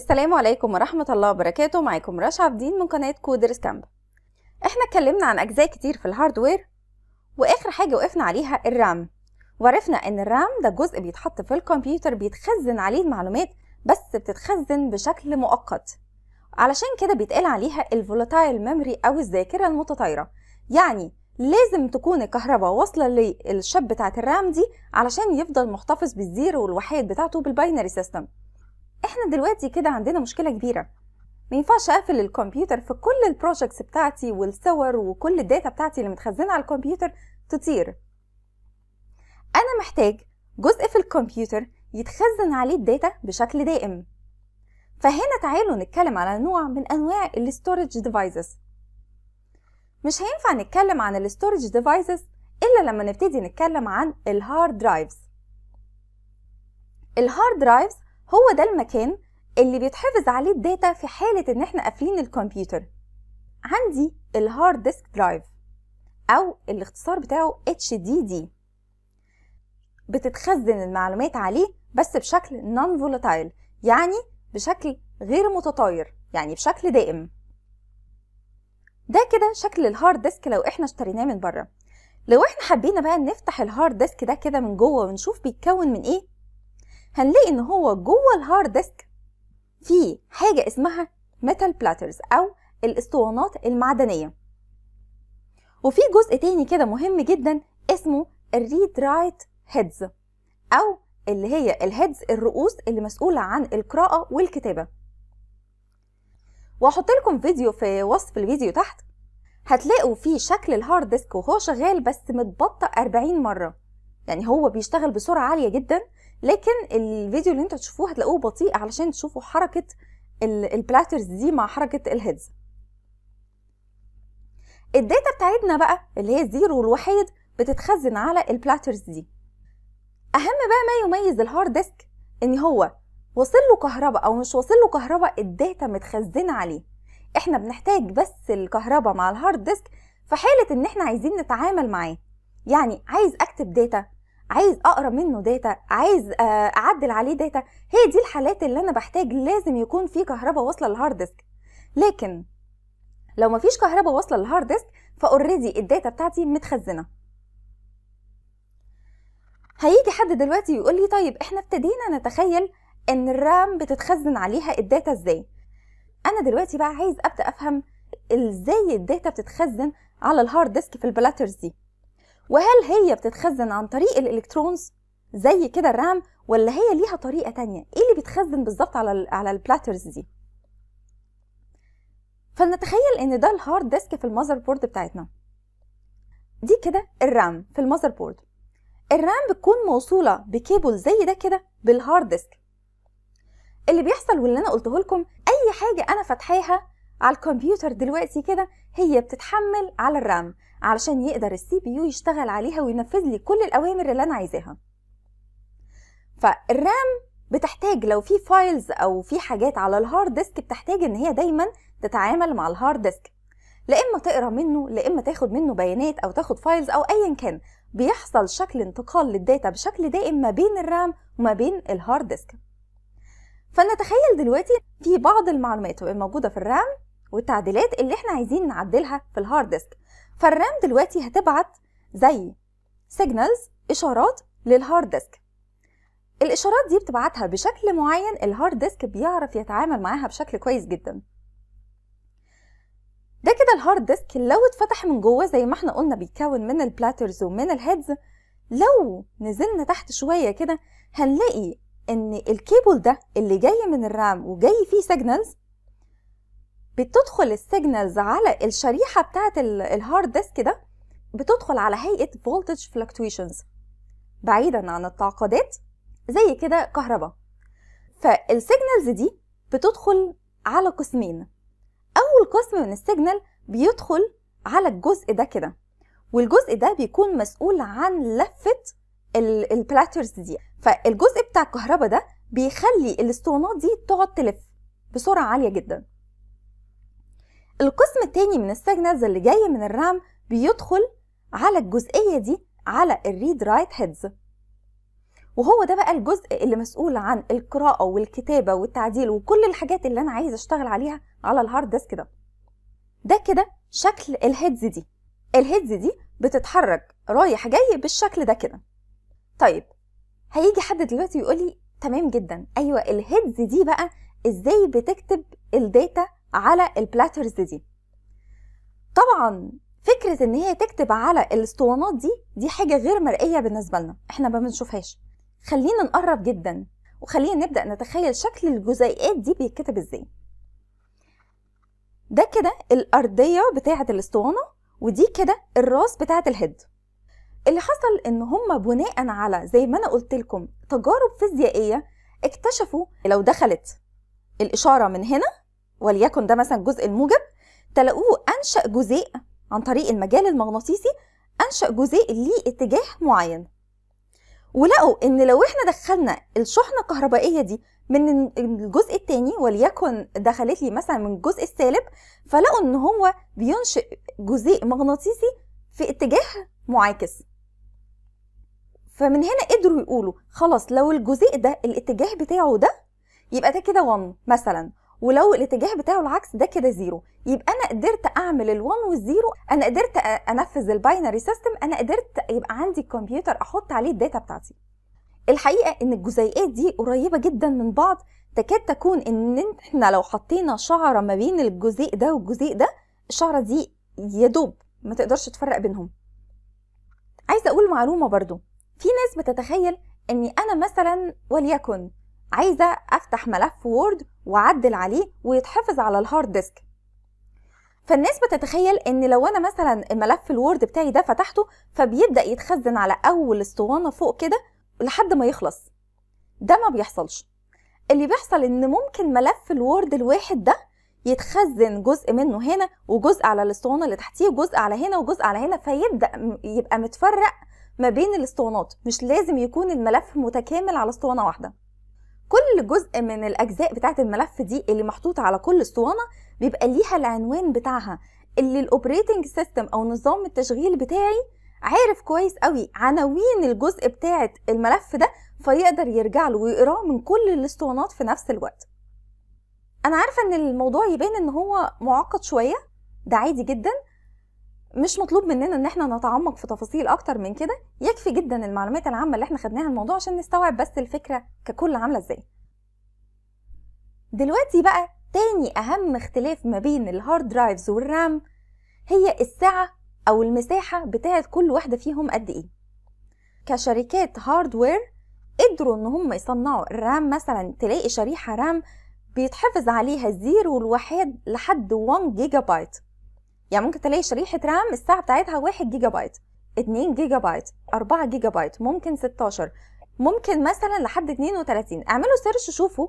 السلام عليكم ورحمة الله وبركاته معاكم رشا عابدين من قناة كودرز كامب احنا اتكلمنا عن أجزاء كتير في الهاردوير وآخر حاجة وقفنا عليها الرام وعرفنا ان الرام ده جزء بيتحط في الكمبيوتر بيتخزن عليه المعلومات بس بتتخزن بشكل مؤقت علشان كده بيتقال عليها الفولاتايل ميموري او الذاكره المتطايره يعني لازم تكون الكهرباء واصله للشاب بتاعه الرام دي علشان يفضل محتفظ بالزيرو والوحيد بتاعته بالباينري سيستم احنا دلوقتي كده عندنا مشكله كبيره ما ينفعش اقفل الكمبيوتر في كل البروجكتس بتاعتي والصور وكل الداتا بتاعتي اللي متخزنه على الكمبيوتر تطير انا محتاج جزء في الكمبيوتر يتخزن عليه الداتا بشكل دائم فهنا تعالوا نتكلم على نوع من انواع الاستورج ديفايسز مش هينفع نتكلم عن الاستورج ديفايسز الا لما نبتدي نتكلم عن الهارد درايفز الهارد درايفز هو ده المكان اللي بيتحفظ عليه الداتا في حالة إن إحنا قافلين الكمبيوتر عندي الهارد ديسك درايف أو الاختصار بتاعه HDD بتتخزن المعلومات عليه بس بشكل نون فولاتايل يعني بشكل غير متطاير يعني بشكل دائم ده كده شكل الهارد ديسك لو احنا اشتريناه من بره لو احنا حبينا بقى نفتح الهارد ديسك ده كده من جوه ونشوف بيتكون من ايه هنلاقي ان هو جوه الهارد ديسك في حاجه اسمها ميتال بلاترز او الاسطوانات المعدنيه وفي جزء تاني كده مهم جدا اسمه الريد رايت هيدز او اللي هي الهيدز الرؤوس اللي مسؤوله عن القراءه والكتابه وهحط لكم فيديو في وصف الفيديو تحت هتلاقوا فيه شكل الهارد ديسك وهو شغال بس متبطأ 40 مره يعني هو بيشتغل بسرعه عاليه جدا لكن الفيديو اللي انتوا هتشوفوه هتلاقوه بطيء علشان تشوفوا حركه البلاترز دي مع حركه الهيدز الداتا بتاعتنا بقى اللي هي الزيرو الوحيد بتتخزن على البلاترز دي اهم بقى ما يميز الهارد ديسك ان هو وصل له كهرباء او مش وصل له كهرباء الداتا متخزنه عليه احنا بنحتاج بس الكهرباء مع الهارد ديسك في حاله ان احنا عايزين نتعامل معاه يعني عايز اكتب داتا عايز اقرا منه داتا عايز آه، اعدل عليه داتا هي دي الحالات اللي انا بحتاج لازم يكون في كهرباء واصله للهارد ديسك لكن لو مفيش كهرباء واصله للهارد ديسك فاوريدي الداتا بتاعتي متخزنه هيجي حد دلوقتي يقول لي طيب احنا ابتدينا نتخيل ان الرام بتتخزن عليها الداتا ازاي انا دلوقتي بقى عايز ابدا افهم ازاي الداتا بتتخزن على الهارد ديسك في البلاترز دي وهل هي بتتخزن عن طريق الالكترونز زي كده الرام ولا هي ليها طريقه تانية ايه اللي بيتخزن بالظبط على على البلاترز دي فلنتخيل ان ده الهارد ديسك في المذر بورد بتاعتنا دي كده الرام في المذر بورد الرام بتكون موصوله بكيبل زي ده كده بالهارد ديسك اللي بيحصل واللي انا قلته لكم اي حاجه انا فاتحاها على الكمبيوتر دلوقتي كده هي بتتحمل على الرام علشان يقدر السي بي يو يشتغل عليها وينفذ لي كل الاوامر اللي انا عايزاها فالرام بتحتاج لو في فايلز او في حاجات على الهارد ديسك بتحتاج ان هي دايما تتعامل مع الهارد ديسك لا اما تقرا منه لا اما تاخد منه بيانات او تاخد فايلز او ايا كان بيحصل شكل انتقال للداتا بشكل دائم ما بين الرام وما بين الهارد ديسك فنتخيل دلوقتي في بعض المعلومات الموجوده في الرام والتعديلات اللي احنا عايزين نعدلها في الهارد ديسك فالرام دلوقتي هتبعت زي سيجنالز اشارات للهارد ديسك الاشارات دي بتبعتها بشكل معين الهارد ديسك بيعرف يتعامل معاها بشكل كويس جدا ده كده الهارد ديسك لو اتفتح من جوه زي ما احنا قلنا بيتكون من البلاترز ومن الهيدز لو نزلنا تحت شويه كده هنلاقي ان الكيبل ده اللي جاي من الرام وجاي فيه سيجنالز بتدخل السيجنالز على الشريحه بتاعه الهارد ديسك ده بتدخل على هيئه فولتج فلكتويشنز بعيدا عن التعقيدات زي كده كهرباء فالسيجنالز دي بتدخل على قسمين اول قسم من السيجنال بيدخل على الجزء ده كده والجزء ده بيكون مسؤول عن لفه البلاترز دي فالجزء بتاع الكهرباء ده بيخلي الاسطوانات دي تقعد تلف بسرعه عاليه جدا القسم التاني من السيجنالز اللي جاي من الرام بيدخل على الجزئية دي على الريد رايت هيدز وهو ده بقى الجزء اللي مسؤول عن القراءة والكتابة والتعديل وكل الحاجات اللي أنا عايز أشتغل عليها على الهارد ديسك ده ده كده شكل الهيدز دي الهيدز دي بتتحرك رايح جاي بالشكل ده كده طيب هيجي حد دلوقتي يقولي تمام جدا ايوه الهيدز دي بقى ازاي بتكتب الداتا على البلاترز دي طبعا فكرة ان هي تكتب على الاسطوانات دي دي حاجة غير مرئية بالنسبة لنا احنا ما بنشوفهاش خلينا نقرب جدا وخلينا نبدأ نتخيل شكل الجزيئات دي بيتكتب ازاي ده كده الأرضية بتاعة الاسطوانة ودي كده الراس بتاعة الهيد اللي حصل ان هما بناء على زي ما انا قلت لكم تجارب فيزيائية اكتشفوا لو دخلت الإشارة من هنا وليكن ده مثلا الجزء الموجب تلاقوه أنشأ جزيء عن طريق المجال المغناطيسي أنشأ جزيء ليه اتجاه معين ولقوا إن لو إحنا دخلنا الشحنة الكهربائية دي من الجزء التاني وليكن دخلت لي مثلا من الجزء السالب فلقوا إن هو بينشئ جزيء مغناطيسي في اتجاه معاكس فمن هنا قدروا يقولوا خلاص لو الجزيء ده الاتجاه بتاعه ده يبقى ده كده 1 مثلا ولو الاتجاه بتاعه العكس ده كده زيرو يبقى انا قدرت اعمل ال1 والزيرو انا قدرت انفذ الباينري سيستم انا قدرت يبقى عندي الكمبيوتر احط عليه الداتا بتاعتي الحقيقه ان الجزيئات دي قريبه جدا من بعض تكاد تكون ان احنا لو حطينا شعره ما بين الجزيء ده والجزيء ده الشعره دي يا دوب ما تقدرش تفرق بينهم عايزه اقول معلومه برضو في ناس بتتخيل اني انا مثلا وليكن عايزة أفتح ملف وورد وأعدل عليه ويتحفظ على الهارد ديسك فالناس بتتخيل ان لو انا مثلا ملف الوورد بتاعي ده فتحته فبيبدا يتخزن على اول اسطوانه فوق كده لحد ما يخلص ده ما بيحصلش اللي بيحصل ان ممكن ملف الوورد الواحد ده يتخزن جزء منه هنا وجزء على الاسطوانه اللي تحتيه وجزء على هنا وجزء على هنا فيبدا يبقى متفرق ما بين الاسطوانات مش لازم يكون الملف متكامل على اسطوانه واحده كل جزء من الاجزاء بتاعه الملف دي اللي محطوطه على كل اسطوانه بيبقى ليها العنوان بتاعها اللي الاوبريتنج سيستم او نظام التشغيل بتاعي عارف كويس قوي عناوين الجزء بتاعه الملف ده فيقدر يرجع له ويقراه من كل الاسطوانات في نفس الوقت انا عارفه ان الموضوع يبان ان هو معقد شويه ده عادي جدا مش مطلوب مننا ان احنا نتعمق في تفاصيل اكتر من كده يكفي جدا المعلومات العامه اللي احنا خدناها الموضوع عشان نستوعب بس الفكره ككل عامله ازاي دلوقتي بقى تاني اهم اختلاف ما بين الهارد درايفز والرام هي السعه او المساحه بتاعه كل واحده فيهم قد ايه كشركات هاردوير قدروا ان هم يصنعوا الرام مثلا تلاقي شريحه رام بيتحفظ عليها الزيرو والوحيد لحد 1 جيجا بايت يعني ممكن تلاقي شريحه رام الساعه بتاعتها 1 جيجا بايت 2 جيجا بايت 4 جيجا بايت ممكن 16 ممكن مثلا لحد 32 اعملوا سيرش شوفوا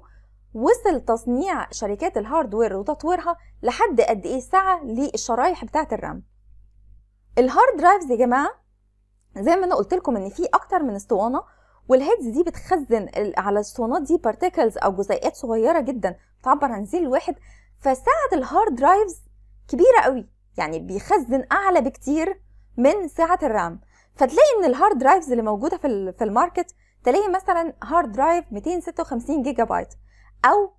وصل تصنيع شركات الهاردوير وتطويرها لحد قد ايه ساعه للشرايح بتاعه الرام الهارد درايفز يا جماعه زي ما انا قلت لكم ان في اكتر من اسطوانه والهيدز دي بتخزن على الاسطوانات دي بارتيكلز او جزيئات صغيره جدا تعبر عن زيل واحد فسعه الهارد درايفز كبيره قوي يعني بيخزن اعلى بكتير من سعه الرام فتلاقي ان الهارد درايفز اللي موجوده في في الماركت تلاقي مثلا هارد درايف 256 جيجا بايت او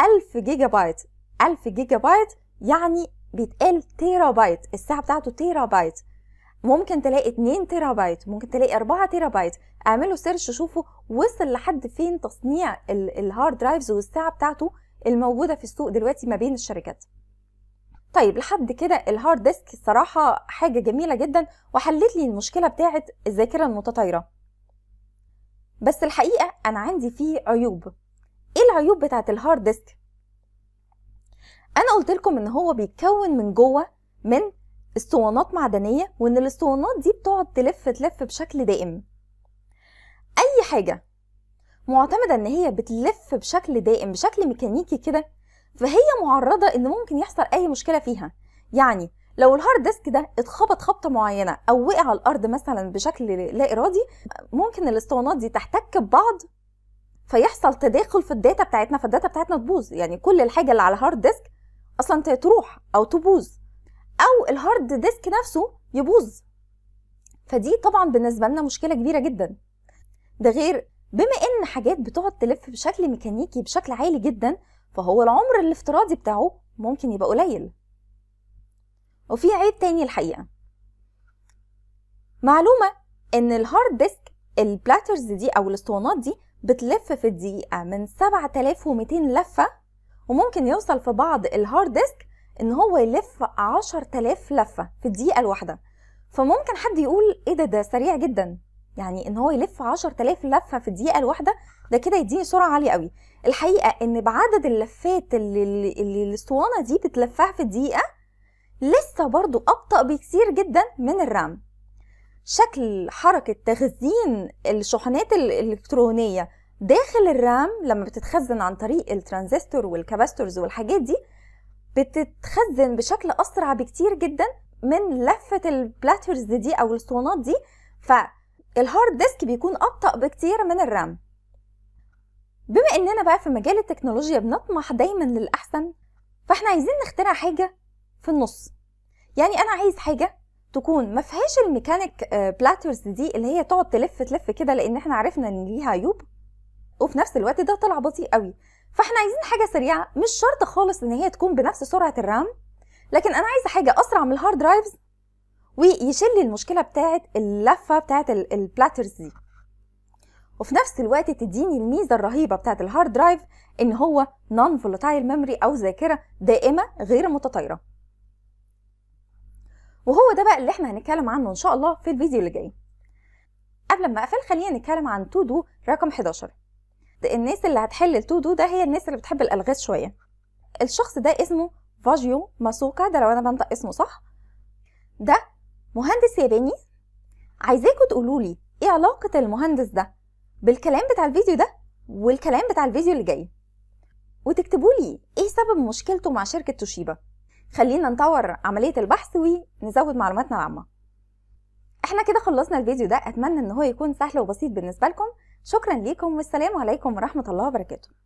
1000 جيجا بايت 1000 جيجا بايت يعني بيتقال تيرا بايت الساعه بتاعته تيرا بايت ممكن تلاقي 2 تيرا بايت ممكن تلاقي 4 تيرا بايت اعملوا سيرش شوفوا وصل لحد فين تصنيع الهارد درايفز والساعه بتاعته الموجوده في السوق دلوقتي ما بين الشركات طيب لحد كده الهارد ديسك الصراحه حاجه جميله جدا وحلت لي المشكله بتاعه الذاكره المتطايره بس الحقيقه انا عندي فيه عيوب ايه العيوب بتاعه الهارد ديسك انا قلت لكم ان هو بيتكون من جوه من اسطوانات معدنيه وان الاسطوانات دي بتقعد تلف تلف بشكل دائم اي حاجه معتمده ان هي بتلف بشكل دائم بشكل ميكانيكي كده فهي معرضه ان ممكن يحصل اي مشكله فيها يعني لو الهارد ديسك ده اتخبط خبطه معينه او وقع على الارض مثلا بشكل لا ارادي ممكن الاسطوانات دي تحتك ببعض فيحصل تداخل في الداتا بتاعتنا فالداتا بتاعتنا تبوظ يعني كل الحاجه اللي على الهارد ديسك اصلا تروح او تبوظ او الهارد ديسك نفسه يبوظ فدي طبعا بالنسبه لنا مشكله كبيره جدا ده غير بما ان حاجات بتقعد تلف بشكل ميكانيكي بشكل عالي جدا فهو العمر الافتراضي بتاعه ممكن يبقى قليل وفي عيب تاني الحقيقة معلومة إن الهارد ديسك البلاترز دي أو الاسطوانات دي بتلف في الدقيقة من 7200 لفة وممكن يوصل في بعض الهارد ديسك إن هو يلف 10000 لفة في الدقيقة الواحدة فممكن حد يقول إيه ده ده سريع جدا يعني ان هو يلف 10000 لفه في الدقيقه الواحده ده كده يديني سرعه عاليه قوي الحقيقه ان بعدد اللفات اللي, اللي الاسطوانه دي بتلفها في الدقيقه لسه برضو ابطا بكثير جدا من الرام شكل حركه تخزين الشحنات الالكترونيه داخل الرام لما بتتخزن عن طريق الترانزستور والكاباستورز والحاجات دي بتتخزن بشكل اسرع بكتير جدا من لفه البلاترز دي او الاسطوانات دي ف الهارد ديسك بيكون أبطأ بكتير من الرام بما إننا بقى في مجال التكنولوجيا بنطمح دايما للأحسن فإحنا عايزين نخترع حاجة في النص يعني أنا عايز حاجة تكون ما فيهاش الميكانيك بلاترز آه، دي اللي هي تقعد تلف تلف كده لان احنا عرفنا ان ليها عيوب وفي نفس الوقت ده طلع بطيء قوي فاحنا عايزين حاجه سريعه مش شرط خالص ان هي تكون بنفس سرعه الرام لكن انا عايزه حاجه اسرع من الهارد درايفز ويشيل لي المشكله بتاعه اللفه بتاعه البلاترز دي وفي نفس الوقت تديني الميزه الرهيبه بتاعه الهارد درايف ان هو نون فولاتايل ميموري او ذاكره دائمه غير متطايره وهو ده بقى اللي احنا هنتكلم عنه ان شاء الله في الفيديو اللي جاي قبل ما اقفل خلينا نتكلم عن تو دو رقم 11 الناس اللي هتحل التو دو ده هي الناس اللي بتحب الالغاز شويه الشخص ده اسمه فاجيو ماسوكا ده لو انا بنطق اسمه صح ده مهندس ياباني عايزاكوا تقولوا لي ايه علاقه المهندس ده بالكلام بتاع الفيديو ده والكلام بتاع الفيديو اللي جاي وتكتبوا لي ايه سبب مشكلته مع شركه توشيبا خلينا نطور عمليه البحث ونزود معلوماتنا العامه احنا كده خلصنا الفيديو ده اتمنى ان هو يكون سهل وبسيط بالنسبه لكم شكرا ليكم والسلام عليكم ورحمه الله وبركاته